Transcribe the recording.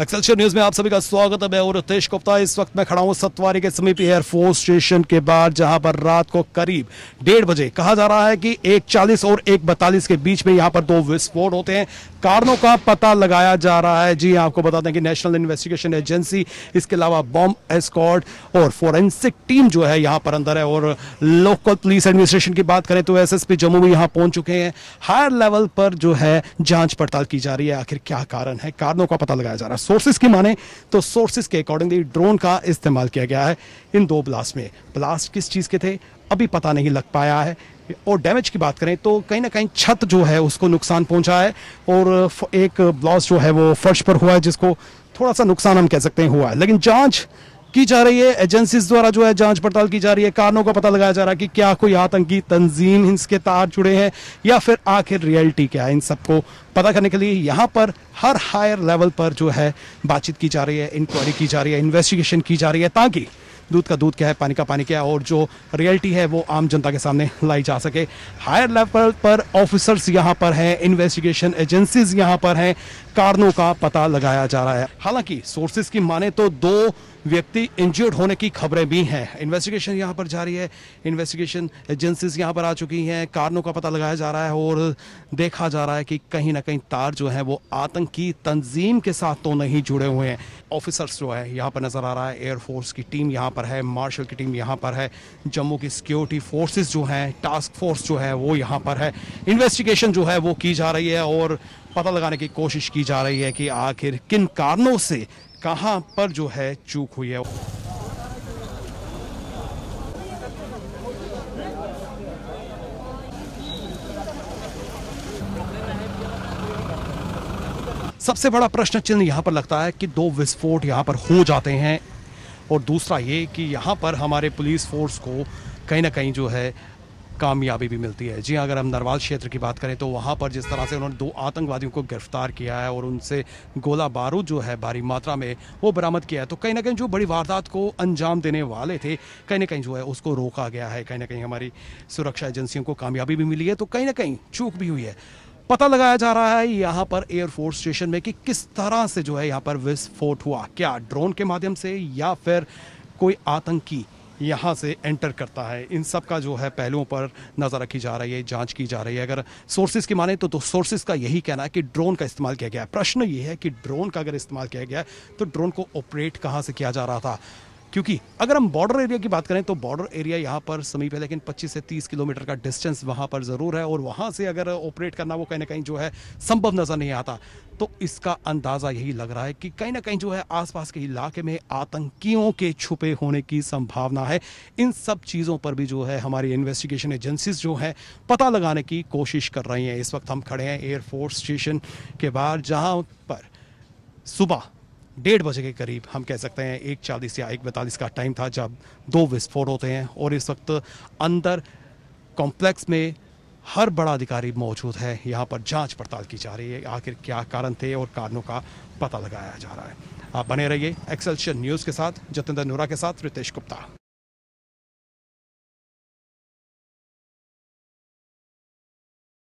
Excelsior news में आप सभी का स्वागत है मैं और रितेश गुप्ता इस वक्त मैं खड़ा हूँ सतवारी के समीप एयरफोर्स स्टेशन के बाहर जहां पर रात को करीब डेढ़ बजे कहा जा रहा है कि एक चालीस और एक बतालीस के बीच में यहाँ पर दो विस्फोट होते हैं कारणों का पता लगाया जा रहा है जी आपको बता दें कि नेशनल इन्वेस्टिगेशन एजेंसी इसके अलावा बॉम्ब एस्कॉट और फोरेंसिक टीम जो है यहाँ पर अंदर है और लोकल पुलिस एडमिनिस्ट्रेशन की बात करें तो एसएसपी जम्मू भी यहाँ पहुंच चुके हैं हायर लेवल पर जो है जांच पड़ताल की जा रही है आखिर क्या कारण है कारणों का पता लगाया जा रहा है सोर्सेज की माने तो सोर्सेज के अकॉर्डिंगली ड्रोन का इस्तेमाल किया गया है इन दो ब्लास्ट में ब्लास्ट किस चीज़ के थे अभी पता नहीं लग पाया है और डैमेज की बात करें तो कहीं ना कहीं छत जो है उसको नुकसान पहुंचा है और एक ब्लास्ट जो है वो फर्श पर हुआ है जिसको थोड़ा सा नुकसान हम कह सकते हैं हुआ है लेकिन जांच की जा रही है एजेंसीज द्वारा जो है जांच पड़ताल की जा रही है कारणों का पता लगाया जा रहा है कि क्या कोई आतंकी तंजीम इसके तार जुड़े हैं या फिर आखिर रियलिटी क्या है इन सबको पता करने के लिए यहाँ पर हर हायर लेवल पर जो है बातचीत की जा रही है इंक्वायरी की जा रही है इन्वेस्टिगेशन की जा रही है ताकि दूध का दूध क्या है पानी का पानी क्या है और जो रियलिटी है वो आम जनता के सामने लाई जा सके हायर लेवल पर ऑफिसर्स यहाँ पर हैं इन्वेस्टिगेशन एजेंसीज यहाँ पर हैं कारणों का पता लगाया जा रहा है हालांकि सोर्सेज की माने तो दो व्यक्ति इंजर्ड होने की खबरें भी हैं इन्वेस्टिगेशन यहाँ पर जारी है इन्वेस्टिगेशन एजेंसीज यहाँ पर आ चुकी हैं कारणों का पता लगाया जा रहा है और देखा जा रहा है कि कहीं ना कहीं तार जो है वो आतंकी तंजीम के साथ तो नहीं जुड़े हुए हैं ऑफिसर्स जो है यहाँ पर नजर आ रहा है एयरफोर्स की टीम यहाँ पर है मार्शल की टीम यहाँ पर है जम्मू की सिक्योरिटी फोर्सेस जो हैं टास्क फोर्स जो है वो यहाँ पर है इन्वेस्टिगेशन जो है वो की जा रही है और पता लगाने की कोशिश की जा रही है कि आखिर किन कारणों से कहाँ पर जो है चूक हुई है सबसे बड़ा प्रश्न चिन्ह यहाँ पर लगता है कि दो विस्फोट यहाँ पर हो जाते हैं और दूसरा ये कि यहाँ पर हमारे पुलिस फोर्स को कहीं ना कहीं जो है कामयाबी भी मिलती है जी हाँ, अगर हम नरवाल क्षेत्र की बात करें तो वहाँ पर जिस तरह से उन्होंने दो आतंकवादियों को गिरफ्तार किया है और उनसे गोला बारूद जो है भारी मात्रा में वो बरामद किया है तो कहीं ना कहीं जो बड़ी वारदात को अंजाम देने वाले थे कहीं ना कहीं जो है उसको रोका गया है कहीं ना कहीं हमारी सुरक्षा एजेंसियों को कामयाबी भी मिली है तो कहीं ना कहीं चूक भी हुई है पता लगाया जा रहा है यहाँ पर एयरफोर्स स्टेशन में कि किस तरह से जो है यहाँ पर विस्फोट हुआ क्या ड्रोन के माध्यम से या फिर कोई आतंकी यहाँ से एंटर करता है इन सब का जो है पहलुओं पर नज़र रखी जा रही है जांच की जा रही है अगर सोर्सेज की माने तो, तो सोर्सेज का यही कहना है कि ड्रोन का इस्तेमाल किया गया है प्रश्न ये है कि ड्रोन का अगर इस्तेमाल किया गया है तो ड्रोन को ऑपरेट कहाँ से किया जा रहा था क्योंकि अगर हम बॉर्डर एरिया की बात करें तो बॉर्डर एरिया यहाँ पर समीप है लेकिन 25 से 30 किलोमीटर का डिस्टेंस वहाँ पर ज़रूर है और वहाँ से अगर ऑपरेट करना वो कहीं ना कहीं जो है संभव नज़र नहीं आता तो इसका अंदाज़ा यही लग रहा है कि कहीं ना कहीं जो है आसपास के इलाके में आतंकियों के छुपे होने की संभावना है इन सब चीज़ों पर भी जो है हमारी इन्वेस्टिगेशन एजेंसीज जो हैं पता लगाने की कोशिश कर रही हैं इस वक्त हम खड़े हैं एयरफोर्स स्टेशन के बाहर जहाँ पर सुबह डेढ़ बजे के करीब हम कह सकते हैं एक चालीस या एक बैतालीस का टाइम था जब दो विस्फोट होते हैं और इस वक्त अंदर कॉम्प्लेक्स में हर बड़ा अधिकारी मौजूद है यहाँ पर जांच पड़ताल की जा रही है आखिर क्या कारण थे और कारणों का पता लगाया जा रहा है आप बने रहिए एक्सेल्शन न्यूज़ के साथ जतेंद्र नोरा के साथ रितेश गुप्ता